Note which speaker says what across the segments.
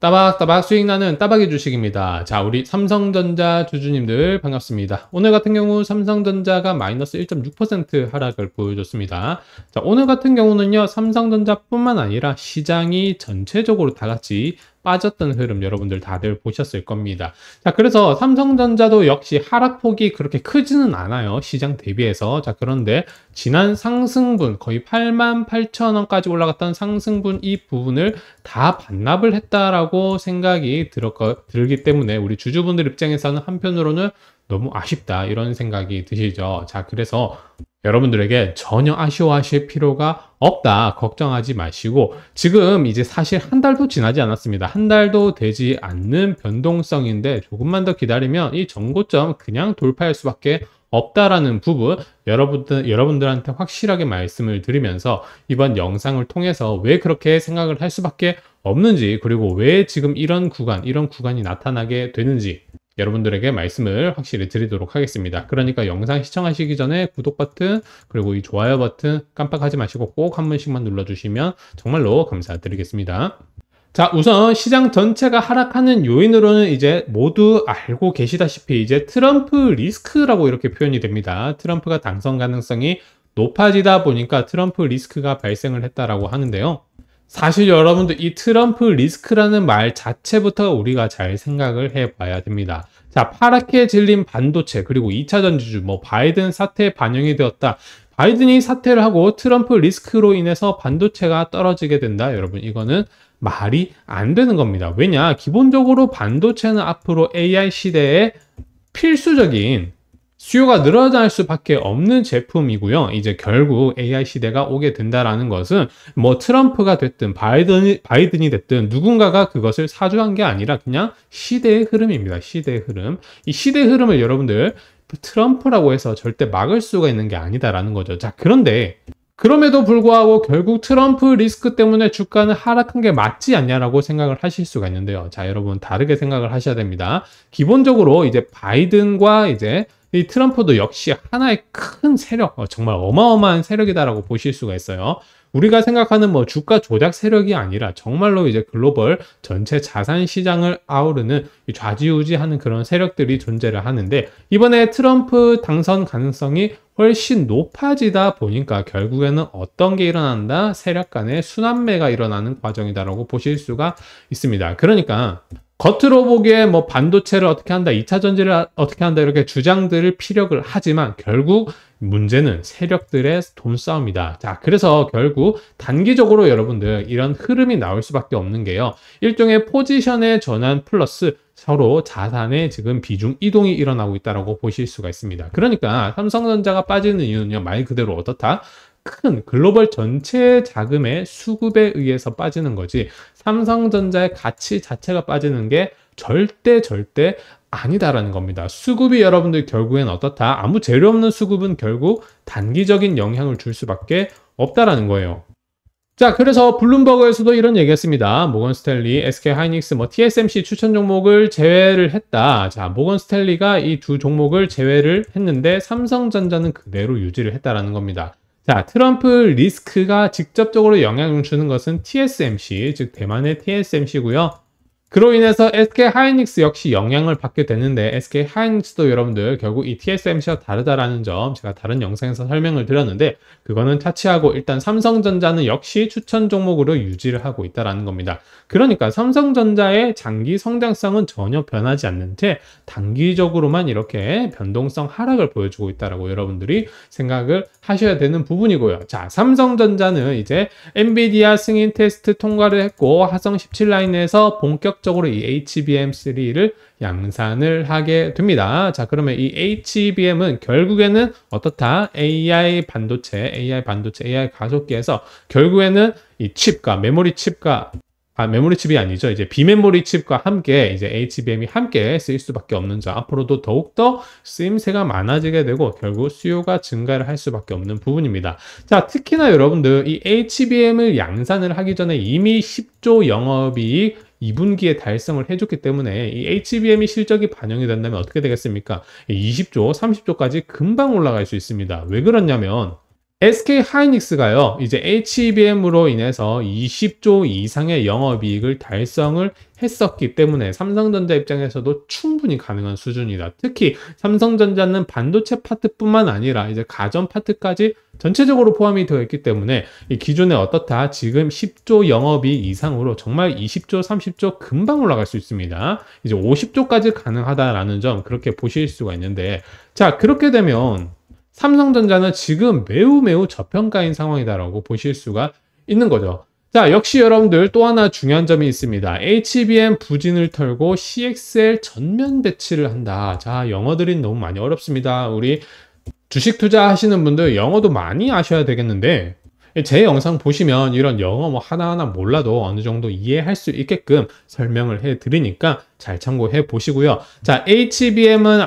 Speaker 1: 따박따박 수익나는 따박이 주식입니다. 자 우리 삼성전자 주주님들 반갑습니다. 오늘 같은 경우 삼성전자가 마이너스 1.6% 하락을 보여줬습니다. 자 오늘 같은 경우는요 삼성전자뿐만 아니라 시장이 전체적으로 다 같이 빠졌던 흐름 여러분들 다들 보셨을 겁니다. 자, 그래서 삼성전자도 역시 하락폭이 그렇게 크지는 않아요. 시장 대비해서. 자, 그런데 지난 상승분 거의 8만 8천 원까지 올라갔던 상승분 이 부분을 다 반납을 했다라고 생각이 들었 들기 때문에 우리 주주분들 입장에서는 한편으로는 너무 아쉽다 이런 생각이 드시죠. 자, 그래서 여러분들에게 전혀 아쉬워하실 필요가 없다. 걱정하지 마시고 지금 이제 사실 한 달도 지나지 않았습니다. 한 달도 되지 않는 변동성인데 조금만 더 기다리면 이 전고점 그냥 돌파할 수밖에 없다라는 부분 여러분들, 여러분들한테 확실하게 말씀을 드리면서 이번 영상을 통해서 왜 그렇게 생각을 할 수밖에 없는지 그리고 왜 지금 이런 구간, 이런 구간이 나타나게 되는지 여러분들에게 말씀을 확실히 드리도록 하겠습니다. 그러니까 영상 시청하시기 전에 구독 버튼 그리고 이 좋아요 버튼 깜빡하지 마시고 꼭 한 번씩만 눌러주시면 정말로 감사드리겠습니다. 자 우선 시장 전체가 하락하는 요인으로는 이제 모두 알고 계시다시피 이제 트럼프 리스크라고 이렇게 표현이 됩니다. 트럼프가 당선 가능성이 높아지다 보니까 트럼프 리스크가 발생을 했다라고 하는데요. 사실 여러분들 이 트럼프 리스크라는 말 자체부터 우리가 잘 생각을 해봐야 됩니다. 자, 파랗게 질린 반도체 그리고 2차 전지주 뭐 바이든 사태에 반영이 되었다. 바이든이 사퇴를 하고 트럼프 리스크로 인해서 반도체가 떨어지게 된다. 여러분 이거는 말이 안 되는 겁니다. 왜냐? 기본적으로 반도체는 앞으로 AI 시대에 필수적인 수요가 늘어날 수밖에 없는 제품이고요. 이제 결국 AI 시대가 오게 된다라는 것은 뭐 트럼프가 됐든 바이든이, 바이든이 됐든 누군가가 그것을 사주한 게 아니라 그냥 시대의 흐름입니다. 시대의 흐름. 이 시대의 흐름을 여러분들 트럼프라고 해서 절대 막을 수가 있는 게 아니다라는 거죠. 자, 그런데 그럼에도 불구하고 결국 트럼프 리스크 때문에 주가는 하락한 게 맞지 않냐라고 생각을 하실 수가 있는데요. 자, 여러분 다르게 생각을 하셔야 됩니다. 기본적으로 이제 바이든과 이제 이 트럼프도 역시 하나의 큰 세력, 어, 정말 어마어마한 세력이다라고 보실 수가 있어요. 우리가 생각하는 뭐 주가 조작 세력이 아니라 정말로 이제 글로벌 전체 자산 시장을 아우르는 좌지우지하는 그런 세력들이 존재를 하는데 이번에 트럼프 당선 가능성이 훨씬 높아지다 보니까 결국에는 어떤 게 일어난다? 세력 간의 순환매가 일어나는 과정이다라고 보실 수가 있습니다. 그러니까 겉으로 보기에 뭐 반도체를 어떻게 한다, 2차 전지를 어떻게 한다 이렇게 주장들을 피력을 하지만 결국 문제는 세력들의 돈싸움이다. 자, 그래서 결국 단기적으로 여러분들 이런 흐름이 나올 수밖에 없는 게요. 일종의 포지션의 전환 플러스 서로 자산의 지금 비중 이동이 일어나고 있다라고 보실 수가 있습니다. 그러니까 삼성전자가 빠지는 이유는요. 말 그대로 어떻다? 큰 글로벌 전체 자금의 수급에 의해서 빠지는 거지 삼성전자의 가치 자체가 빠지는 게 절대 절대 아니다라는 겁니다. 수급이 여러분들 결국엔 어떻다? 아무 재료 없는 수급은 결국 단기적인 영향을 줄 수밖에 없다라는 거예요. 자, 그래서 블룸버그에서도 이런 얘기했습니다. 모건 스탠리, SK 하이닉스, 뭐 TSMC 추천 종목을 제외를 했다. 자, 모건 스탠리가 이 두 종목을 제외를 했는데 삼성전자는 그대로 유지를 했다라는 겁니다. 자, 트럼프 리스크가 직접적으로 영향을 주는 것은 TSMC, 즉 대만의 TSMC고요. 그로 인해서 SK 하이닉스 역시 영향을 받게 되는데 SK 하이닉스도 여러분들 결국 이 TSMC와 다르다라는 점 제가 다른 영상에서 설명을 드렸는데 그거는 차치하고 일단 삼성전자는 역시 추천 종목으로 유지를 하고 있다라는 겁니다. 그러니까 삼성전자의 장기 성장성은 전혀 변하지 않는 채 단기적으로만 이렇게 변동성 하락을 보여주고 있다라고 여러분들이 생각을 하셔야 되는 부분이고요. 자, 삼성전자는 이제 엔비디아 승인 테스트 통과를 했고 화성 17라인에서 본격 본격적으로 이 HBM3를 양산을 하게 됩니다. 자, 그러면 이 HBM은 결국에는 어떻다? AI 반도체, AI 반도체, AI 가속기에서 결국에는 이 칩과 메모리 칩과 아, 메모리 칩이 아니죠. 이제 비메모리 칩과 함께 이제 HBM이 함께 쓰일 수밖에 없는 점. 앞으로도 더욱더 쓰임새가 많아지게 되고 결국 수요가 증가를 할 수밖에 없는 부분입니다. 자, 특히나 여러분들 이 HBM을 양산을 하기 전에 이미 10조 영업이익 2분기에 달성을 해줬기 때문에 이 HBM이 실적이 반영이 된다면 어떻게 되겠습니까? 20조, 30조까지 금방 올라갈 수 있습니다. 왜 그러냐면 SK 하이닉스가요, 이제 HBM으로 e 인해서 20조 이상의 영업이익을 달성을 했었기 때문에 삼성전자 입장에서도 충분히 가능한 수준이다. 특히 삼성전자는 반도체 파트뿐만 아니라 이제 가전 파트까지 전체적으로 포함이 되어 있기 때문에 기존에 어떻다 지금 10조 영업이 이상으로 정말 20조, 30조 금방 올라갈 수 있습니다. 이제 50조까지 가능하다라는 점 그렇게 보실 수가 있는데 자 그렇게 되면 삼성전자는 지금 매우 매우 저평가인 상황이다라고 보실 수가 있는 거죠. 자, 역시 여러분들 또 하나 중요한 점이 있습니다. HBM 부진을 털고 CXL 전면 배치를 한다. 자, 영어들이 너무 많이 어렵습니다. 우리 주식 투자하시는 분들 영어도 많이 아셔야 되겠는데 제 영상 보시면 이런 영어 뭐 하나하나 몰라도 어느 정도 이해할 수 있게끔 설명을 해 드리니까 잘 참고해 보시고요. 자, HBM은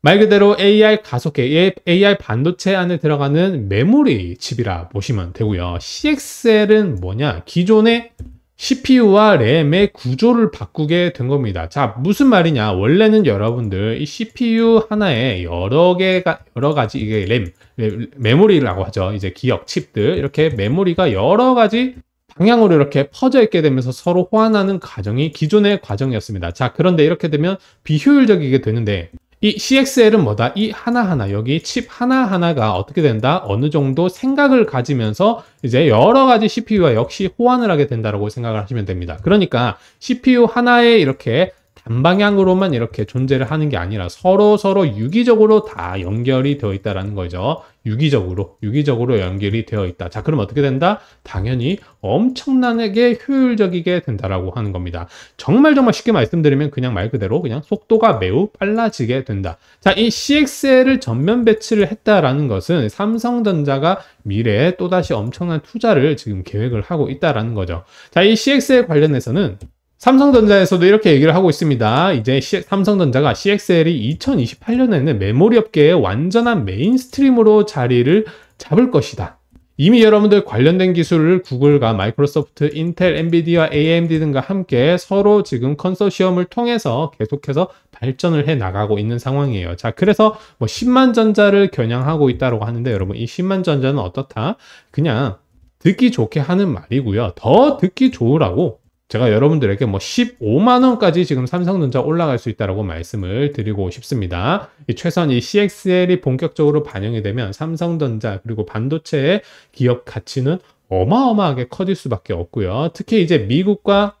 Speaker 1: 말 그대로 AI 가속계, 예, AI 반도체 안에 들어가는 메모리 칩이라 보시면 되고요. CXL은 뭐냐? 기존의 CPU와 램의 구조를 바꾸게 된 겁니다. 자, 무슨 말이냐? 원래는 여러분들 이 CPU 하나에 여러 개가 여러 가지 이게 램, 예, 메모리라고 하죠. 이제 기억 칩들 이렇게 메모리가 여러 가지 방향으로 이렇게 퍼져 있게 되면서 서로 호환하는 과정이 기존의 과정이었습니다. 자, 그런데 이렇게 되면 비효율적이게 되는데 이 CXL은 뭐다? 이 하나하나, 여기 칩 하나하나가 어떻게 된다? 어느 정도 생각을 가지면서 이제 여러 가지 CPU와 역시 호환을 하게 된다고 생각을 하시면 됩니다. 그러니까 CPU 하나에 이렇게 단방향으로만 이렇게 존재를 하는 게 아니라 서로 서로 유기적으로 다 연결이 되어 있다라는 거죠. 유기적으로 유기적으로 연결이 되어 있다. 자, 그럼 어떻게 된다? 당연히 엄청나게 효율적이게 된다라고 하는 겁니다. 정말 정말 쉽게 말씀드리면 그냥 말 그대로 그냥 속도가 매우 빨라지게 된다. 자, 이 CXL을 전면 배치를 했다라는 것은 삼성전자가 미래에 또다시 엄청난 투자를 지금 계획을 하고 있다라는 거죠. 자, 이 CXL 관련해서는 삼성전자에서도 이렇게 얘기를 하고 있습니다. 이제 삼성전자가 CXL이 2028년에는 메모리 업계의 완전한 메인스트림으로 자리를 잡을 것이다. 이미 여러분들 관련된 기술을 구글과 마이크로소프트, 인텔, 엔비디아, AMD 등과 함께 서로 지금 컨소시엄을 통해서 계속해서 발전을 해 나가고 있는 상황이에요. 자, 그래서 뭐 10만 전자를 겨냥하고 있다고 하는데 여러분 이 10만 전자는 어떻다? 그냥 듣기 좋게 하는 말이고요. 더 듣기 좋으라고 제가 여러분들에게 뭐 15만 원까지 지금 삼성전자 올라갈 수 있다라고 말씀을 드리고 싶습니다. 이최선한이 CXL이 본격적으로 반영이 되면 삼성전자 그리고 반도체의 기업 가치는 어마어마하게 커질 수밖에 없고요. 특히 이제 미국과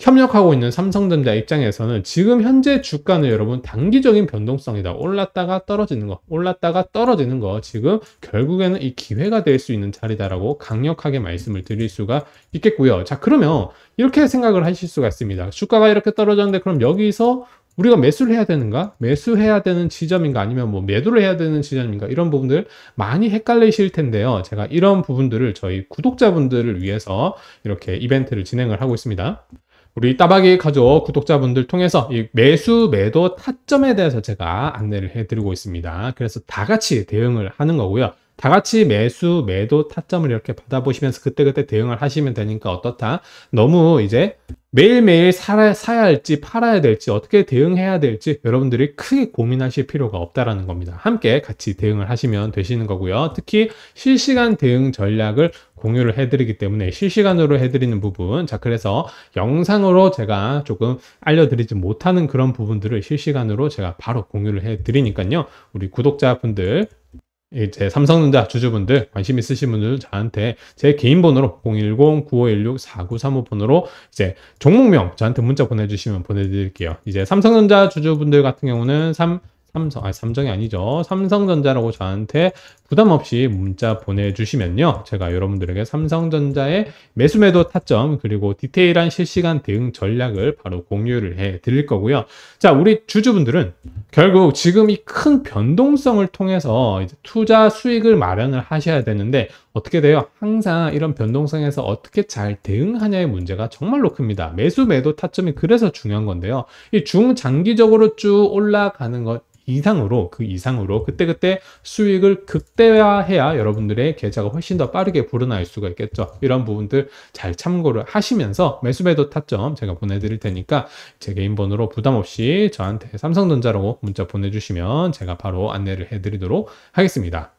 Speaker 1: 협력하고 있는 삼성전자 입장에서는 지금 현재 주가는 여러분 단기적인 변동성이다. 올랐다가 떨어지는 거, 올랐다가 떨어지는 거 지금 결국에는 이 기회가 될 수 있는 자리다라고 강력하게 말씀을 드릴 수가 있겠고요. 자 그러면 이렇게 생각을 하실 수가 있습니다. 주가가 이렇게 떨어졌는데 그럼 여기서 우리가 매수를 해야 되는가? 매수해야 되는 지점인가? 아니면 뭐 매도를 해야 되는 지점인가? 이런 부분들 많이 헷갈리실 텐데요. 제가 이런 부분들을 저희 구독자분들을 위해서 이렇게 이벤트를 진행을 하고 있습니다. 우리 따박이 가족 구독자분들 통해서 이 매수 매도 타점에 대해서 제가 안내를 해드리고 있습니다. 그래서 다 같이 대응을 하는 거고요. 다 같이 매수, 매도, 타점을 이렇게 받아보시면서 그때그때 대응을 하시면 되니까 어떻다. 너무 이제 매일매일 살아, 사야 할지 팔아야 될지 어떻게 대응해야 될지 여러분들이 크게 고민하실 필요가 없다라는 겁니다. 함께 같이 대응을 하시면 되시는 거고요. 특히 실시간 대응 전략을 공유를 해드리기 때문에 실시간으로 해드리는 부분 자 그래서 영상으로 제가 조금 알려드리지 못하는 그런 부분들을 실시간으로 제가 바로 공유를 해드리니까요 우리 구독자분들 이제 삼성전자 주주분들 관심 있으신 분들 저한테 제 개인 번호로 010-9516-4935 번호로 이제 종목명 저한테 문자 보내주시면 보내드릴게요. 이제 삼성전자 주주분들 같은 경우는 삼 삼성, 아, 삼성이 아니죠. 삼성전자라고 저한테 부담 없이 문자 보내주시면요. 제가 여러분들에게 삼성전자의 매수매도 타점, 그리고 디테일한 실시간 대응 전략을 바로 공유를 해 드릴 거고요. 자, 우리 주주분들은 결국 지금 이 큰 변동성을 통해서 투자 수익을 마련을 하셔야 되는데 어떻게 돼요? 항상 이런 변동성에서 어떻게 잘 대응하냐의 문제가 정말로 큽니다. 매수 매도 타점이 그래서 중요한 건데요. 이 중장기적으로 쭉 올라가는 것 이상으로 그 이상으로 그때그때 수익을 극대화해야 여러분들의 계좌가 훨씬 더 빠르게 불어날 수가 있겠죠 이런 부분들 잘 참고를 하시면서 매수매도 타점 제가 보내드릴 테니까 제 개인번호로 부담없이 저한테 삼성전자로 문자 보내주시면 제가 바로 안내를 해드리도록 하겠습니다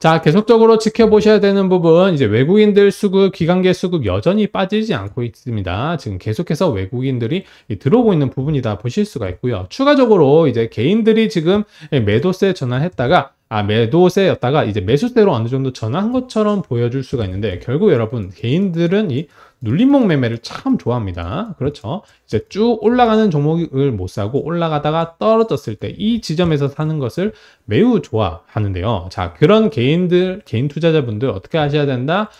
Speaker 1: 자, 계속적으로 지켜보셔야 되는 부분, 이제 외국인들 수급, 기관계 수급 여전히 빠지지 않고 있습니다. 지금 계속해서 외국인들이 들어오고 있는 부분이다 보실 수가 있고요. 추가적으로 이제 개인들이 지금 매도세 전환했다가 아 매도세였다가 이제 매수세로 어느 정도 전환한 것처럼 보여줄 수가 있는데 결국 여러분 개인들은 이 눌림목 매매를 참 좋아합니다. 그렇죠. 이제 쭉 올라가는 종목을 못 사고 올라가다가 떨어졌을 때 이 지점에서 사는 것을 매우 좋아하는데요. 자, 그런 개인들, 개인 투자자분들 어떻게 하셔야 된다?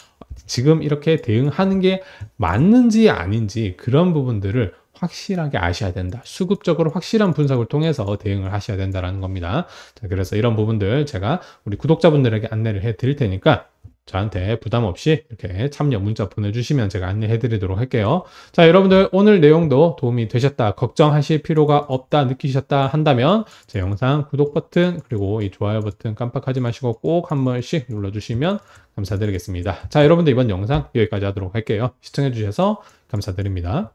Speaker 1: 지금 이렇게 대응하는 게 맞는지 아닌지 그런 부분들을 확실하게 아셔야 된다. 수급적으로 확실한 분석을 통해서 대응을 하셔야 된다라는 겁니다. 자, 그래서 이런 부분들 제가 우리 구독자분들에게 안내를 해 드릴 테니까 저한테 부담 없이 이렇게 참여 문자 보내주시면 제가 안내해 드리도록 할게요. 자, 여러분들 오늘 내용도 도움이 되셨다, 걱정하실 필요가 없다 느끼셨다 한다면 제 영상 구독 버튼 그리고 이 좋아요 버튼 깜빡하지 마시고 꼭 한 번씩 눌러주시면 감사드리겠습니다. 자, 여러분들 이번 영상 여기까지 하도록 할게요. 시청해주셔서 감사드립니다.